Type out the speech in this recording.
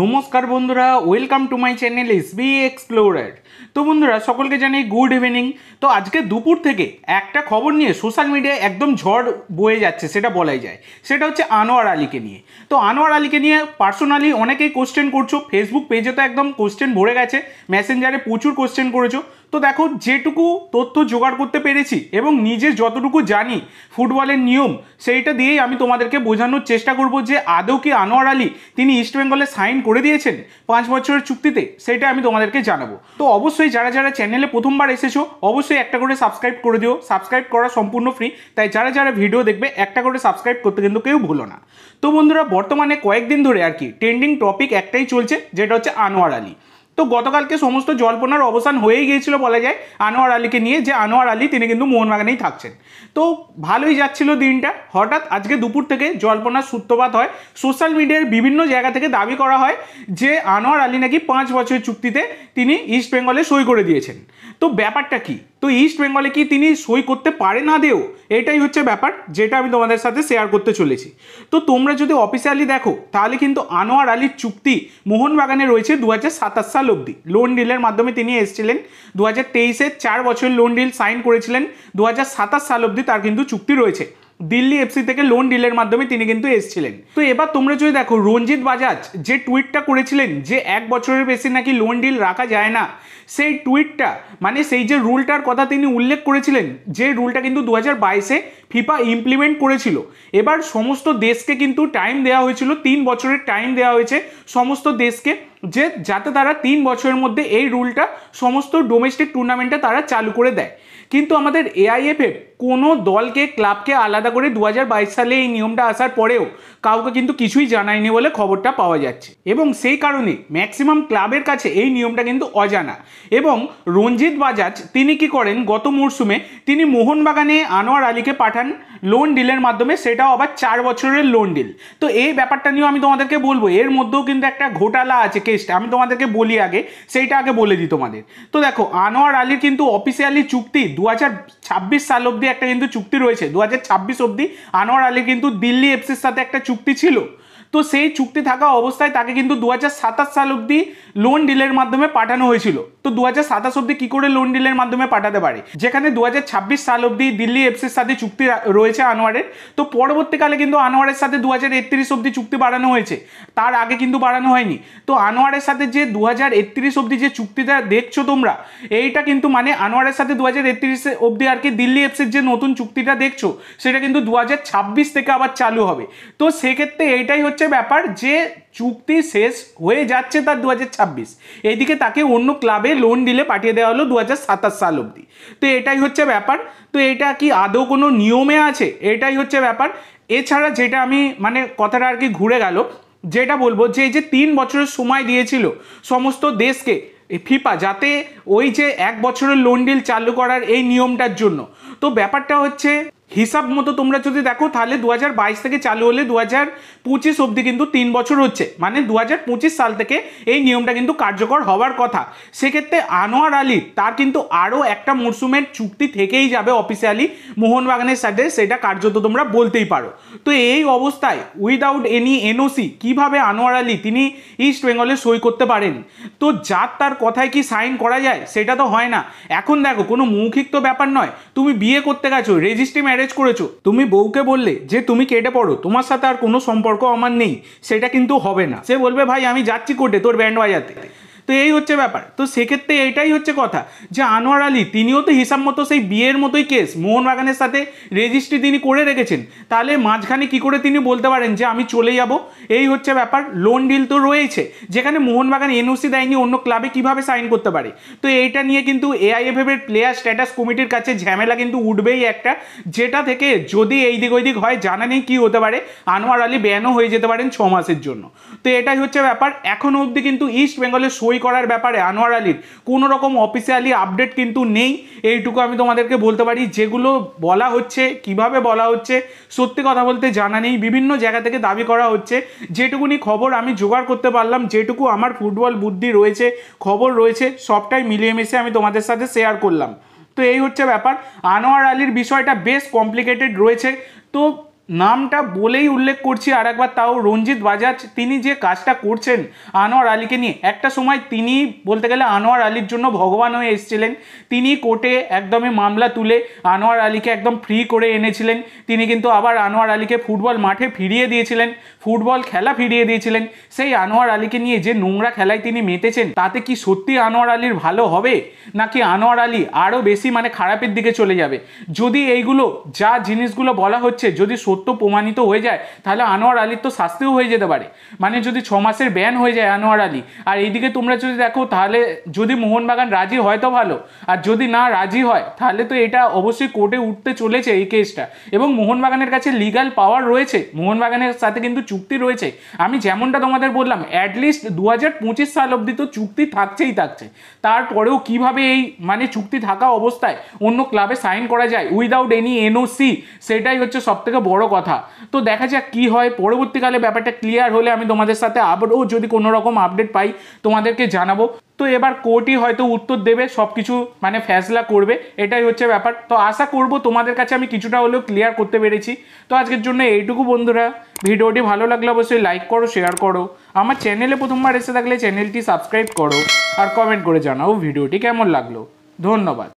নমস্কার বন্ধুরা welcome to my channel S B explorer তো বন্ধুরা সকলকে জানি গুড ইভিনিং তো আজকে দুপুর থেকে একটা খবর নিয়ে সোশ্যাল মিডিয়ায় একদম ঝড় বয়ে যাচ্ছে সেটা বলাই যায় সেটা হচ্ছে আনোয়ার আলীকে নিয়ে তো আনোয়ার আলীকে নিয়ে পার্সোনালি অনেকেই কোশ্চেন করছো ফেসবুক পেজে তো একদম কোশ্চেন ভরে গেছে মেসেঞ্জারে প্রচুর কোশ্চেন করেছো তো দেখো যেটুকু তথ্য জোগাড় করতে পেরেছি এবং নিজে যতটুকু জানি ফুটবলের নিয়ম সেইটা দিয়েই আমি তোমাদেরকে বোঝানোর চেষ্টা করব যে আদৌ কি আনোয়ার আলী তিনি ইস্টবেঙ্গলে সাইন করে দিয়েছেন পাঁচ বছরের চুক্তিতে সেটা আমি তোমাদেরকে জানাবো তো অবশ্যই যারা যারা চ্যানেলে প্রথমবার এসেছো অবশ্যই একটা করে সাবস্ক্রাইব করে দিও সাবস্ক্রাইব করা সম্পূর্ণ ফ্রি তাই যারা যারা ভিডিও দেখবে একটা করে সাবস্ক্রাইব করতে কিন্তু কেউ ভুলো না তো বন্ধুরা বর্তমানে কয়েকদিন ধরে আর কি ট্রেন্ডিং টপিক একটাই চলছে যেটা হচ্ছে আনোয়ার আলী তো গতকালকে সমস্ত জল্পনার অবসান হয়েই গিয়েছিল বলা যায় আনোয়ার আলীকে নিয়ে যে আনোয়ার আলী তিনি কিন্তু মোহনবাগানেই থাকছেন তো ভালোই যাচ্ছিল দিনটা হঠাৎ আজকে দুপুর থেকে জল্পনার সূত্রপাত হয় সোশ্যাল মিডিয়ার বিভিন্ন জায়গা থেকে দাবি করা হয় যে আনোয়ার আলী নাকি পাঁচ বছরের চুক্তিতে তিনি ইস্ট বেঙ্গলে সই করে দিয়েছেন তো ব্যাপারটা কী তো ইস্ট বেঙ্গলে কি তিনি সই করতে পারে না দেও এটাই হচ্ছে ব্যাপার যেটা আমি তোমাদের সাথে শেয়ার করতে চলেছি তো তোমরা যদি অফিসিয়ালি দেখো তাহলে কিন্তু আনোয়ার আলীর চুক্তি মোহনবাগানে রয়েছে দু সাল অবধি লোন ডিলের মাধ্যমে তিনি এসেছিলেন দু হাজার তেইশে চার বছরের লোন ডিল সাইন করেছিলেন দু হাজার সাল অবধি তার কিন্তু চুক্তি রয়েছে দিল্লি এফসি থেকে লোন ডিলের মাধ্যমে তিনি কিন্তু এসেছিলেন তো এবার তোমরা যদি দেখো রঞ্জিত বাজাজ যে টুইটটা করেছিলেন যে এক বছরের বেশি নাকি লোন ডিল রাখা যায় না সেই টুইটটা মানে সেই যে রুলটার কথা তিনি উল্লেখ করেছিলেন যে রুলটা কিন্তু দু হাজার বাইশে ফিফা ইমপ্লিমেন্ট করেছিল এবার সমস্ত দেশকে কিন্তু টাইম দেওয়া হয়েছিল তিন বছরের টাইম দেওয়া হয়েছে সমস্ত দেশকে যে যাতে তারা তিন বছরের মধ্যে এই রুলটা সমস্ত ডোমেস্টিক টুর্নামেন্টে তারা চালু করে দেয় কিন্তু আমাদের এআইএফএফ কোনো দলকে ক্লাবকে আলাদা করে দু সালে এই নিয়মটা আসার পরেও কাউকে কিন্তু কিছুই জানায়নি বলে খবরটা পাওয়া যাচ্ছে এবং সেই কারণে ম্যাক্সিমাম ক্লাবের কাছে এই নিয়মটা কিন্তু অজানা এবং রঞ্জিত বাজাজ তিনি কি করেন গত মরশুমে তিনি মোহনবাগানে আনোয়ার আলীকে পাঠান লোন ডিলের মাধ্যমে সেটাও আবার চার বছরের লোন ডিল তো এই ব্যাপারটা নিয়েও আমি তোমাদেরকে বলবো এর মধ্যেও কিন্তু একটা ঘোটালা আছে কে লিস্ট আমি তোমাদেরকে বলি আগে সেইটা আগে বলে দিই তোমাদের তো দেখো আনোয়ার আলীর কিন্তু অফিসিয়ালি চুক্তি দু সাল অবধি একটা কিন্তু চুক্তি রয়েছে দু অবধি আনোয়ার আলীর কিন্তু দিল্লি এফসির সাথে একটা চুক্তি ছিল তো সেই চুক্তি থাকা অবস্থায় তাকে কিন্তু দু হাজার সাল অবধি লোন ডিলের মাধ্যমে পাঠানো হয়েছিল তো দু হাজার সাতাশ অব্দি কী করে লোন ডিলের মাধ্যমে পাঠাতে পারে যেখানে দু সাল অবধি দিল্লি এফসির সাথে চুক্তি রয়েছে আনোয়ারের তো পরবর্তীকালে কিন্তু আনোয়ারের সাথে দু হাজার অব্দি চুক্তি বাড়ানো হয়েছে তার আগে কিন্তু বাড়ানো হয়নি তো আনোয়ারের সাথে যে দু হাজার অব্দি যে চুক্তিটা দেখছো তোমরা এইটা কিন্তু মানে আনোয়ারের সাথে দু হাজার অব্দি আর কি দিল্লি এফসির যে নতুন চুক্তিটা দেখছো সেটা কিন্তু দু থেকে আবার চালু হবে তো সেক্ষেত্রে এইটাই হচ্ছে হচ্ছে ব্যাপার যে চুক্তি শেষ হয়ে যাচ্ছে তার দু এইদিকে তাকে অন্য ক্লাবে লোন দিলে পাঠিয়ে দেওয়া হলো দু সাল অবধি তো এটাই হচ্ছে ব্যাপার তো এটা কি আদৌ কোনো নিয়মে আছে এটাই হচ্ছে ব্যাপার এছাড়া যেটা আমি মানে কথাটা আর কি ঘুরে গেল যেটা বলবো যে এই যে তিন বছরের সময় দিয়েছিল সমস্ত দেশকে ফিফা যাতে ওই যে এক বছরের লোন ডিল চালু করার এই নিয়মটার জন্য তো ব্যাপারটা হচ্ছে হিসাব মতো তোমরা যদি দেখো তাহলে দু থেকে চালু হলে দু হাজার পঁচিশ অবধি কিন্তু তিন বছর হচ্ছে মানে দু সাল থেকে এই নিয়মটা কিন্তু কার্যকর হওয়ার কথা সেক্ষেত্রে আনোয়ার আলী তার কিন্তু আরও একটা মরশুমের চুক্তি থেকেই যাবে অফিসিয়ালি মোহনবাগানের সাথে সেটা কার্যত তোমরা বলতেই পারো তো এই অবস্থায় উইদাউট এনি এনওসি কিভাবে আনোয়ার আলী তিনি ইস্ট বেঙ্গলে সই করতে পারেন তো যার তার কথায় কি সাইন করা যায় সেটা তো হয় না এখন দেখো কোনো মৌখিক তো ব্যাপার নয় তুমি বিয়ে করতে গেছো রেজিস্ট্রি ম্যারেজ ম্যারেজ করেছো তুমি বউকে বললে যে তুমি কেটে পড়ো তোমার সাথে আর কোনো সম্পর্ক আমার নেই সেটা কিন্তু হবে না সে বলবে ভাই আমি যাচ্ছি কোর্টে তোর ব্যান্ড বাজাতে তো এই হচ্ছে ব্যাপার তো সেক্ষেত্রে এটাই হচ্ছে কথা যে আনোয়ার আলী তিনিও তো হিসাব মতো সেই বিয়ের মতোই কেস মোহনবাগানের সাথে রেজিস্ট্রি তিনি করে রেখেছেন তাহলে মাঝখানে কি করে তিনি বলতে পারেন যে আমি চলে যাব এই হচ্ছে ব্যাপার লোন ডিল তো রয়েছে যেখানে মোহনবাগান এনওসি দেয়নি অন্য ক্লাবে কিভাবে সাইন করতে পারে তো এইটা নিয়ে কিন্তু এআইএফএফ এর প্লেয়ার স্ট্যাটাস কমিটির কাছে ঝামেলা কিন্তু উঠবেই একটা যেটা থেকে যদি এই দিক ওই দিক হয় জানা নেই কী হতে পারে আনোয়ার আলী ব্যানও হয়ে যেতে পারেন ছ মাসের জন্য তো এটাই হচ্ছে ব্যাপার এখনও অবধি কিন্তু ইস্ট বেঙ্গলের সই সই করার ব্যাপারে আনোয়ার আলীর কোনো রকম অফিসিয়ালি আপডেট কিন্তু নেই এইটুকু আমি তোমাদেরকে বলতে পারি যেগুলো বলা হচ্ছে কিভাবে বলা হচ্ছে সত্যি কথা বলতে জানা নেই বিভিন্ন জায়গা থেকে দাবি করা হচ্ছে যেটুকুনি খবর আমি জোগাড় করতে পারলাম যেটুকু আমার ফুটবল বুদ্ধি রয়েছে খবর রয়েছে সবটাই মিলিয়ে মিশিয়ে আমি তোমাদের সাথে শেয়ার করলাম তো এই হচ্ছে ব্যাপার আনোয়ার আলীর বিষয়টা বেশ কমপ্লিকেটেড রয়েছে তো নামটা বলেই উল্লেখ করছি আর একবার তাও রঞ্জিত বাজাজ তিনি যে কাজটা করছেন আনোয়ার আলীকে নিয়ে একটা সময় তিনি বলতে গেলে আনোয়ার আলীর জন্য ভগবান হয়ে এসেছিলেন তিনি কোর্টে একদমই মামলা তুলে আনোয়ার আলীকে একদম ফ্রি করে এনেছিলেন তিনি কিন্তু আবার আনোয়ার আলীকে ফুটবল মাঠে ফিরিয়ে দিয়েছিলেন ফুটবল খেলা ফিরিয়ে দিয়েছিলেন সেই আনোয়ার আলীকে নিয়ে যে নোংরা খেলায় তিনি মেতেছেন তাতে কি সত্যি আনোয়ার আলীর ভালো হবে নাকি আনোয়ার আলী আরও বেশি মানে খারাপের দিকে চলে যাবে যদি এইগুলো যা জিনিসগুলো বলা হচ্ছে যদি সত্য প্রমাণিত হয়ে যায় তাহলে আনোয়ার আলীর তো শাস্তিও হয়ে যেতে পারে মানে যদি ছ মাসের ব্যান হয়ে যায় আনোয়ার আলী আর এইদিকে তোমরা যদি দেখো তাহলে যদি মোহনবাগান রাজি হয় তো ভালো আর যদি না রাজি হয় তাহলে তো এটা অবশ্যই কোর্টে উঠতে চলেছে এই কেসটা এবং মোহনবাগানের কাছে লিগাল পাওয়ার রয়েছে মোহনবাগানের সাথে কিন্তু চুক্তি রয়েছে আমি যেমনটা তোমাদের বললাম অ্যাটলিস্ট দু হাজার পঁচিশ সাল অবধি তো চুক্তি থাকছেই থাকছে তারপরেও কিভাবে এই মানে চুক্তি থাকা অবস্থায় অন্য ক্লাবে সাইন করা যায় উইদাউট এনি এনওসি সেটাই হচ্ছে সবথেকে বড় বড় কথা তো দেখা যাক কী হয় পরবর্তীকালে ব্যাপারটা ক্লিয়ার হলে আমি তোমাদের সাথে আবারও যদি কোনো রকম আপডেট পাই তোমাদেরকে জানাবো তো এবার কোর্টই হয়তো উত্তর দেবে সব কিছু মানে ফ্যাসলা করবে এটাই হচ্ছে ব্যাপার তো আশা করব তোমাদের কাছে আমি কিছুটা হলেও ক্লিয়ার করতে পেরেছি তো আজকের জন্য এইটুকু বন্ধুরা ভিডিওটি ভালো লাগলে অবশ্যই লাইক করো শেয়ার করো আমার চ্যানেলে প্রথমবার এসে থাকলে চ্যানেলটি সাবস্ক্রাইব করো আর কমেন্ট করে জানাও ভিডিওটি কেমন লাগলো ধন্যবাদ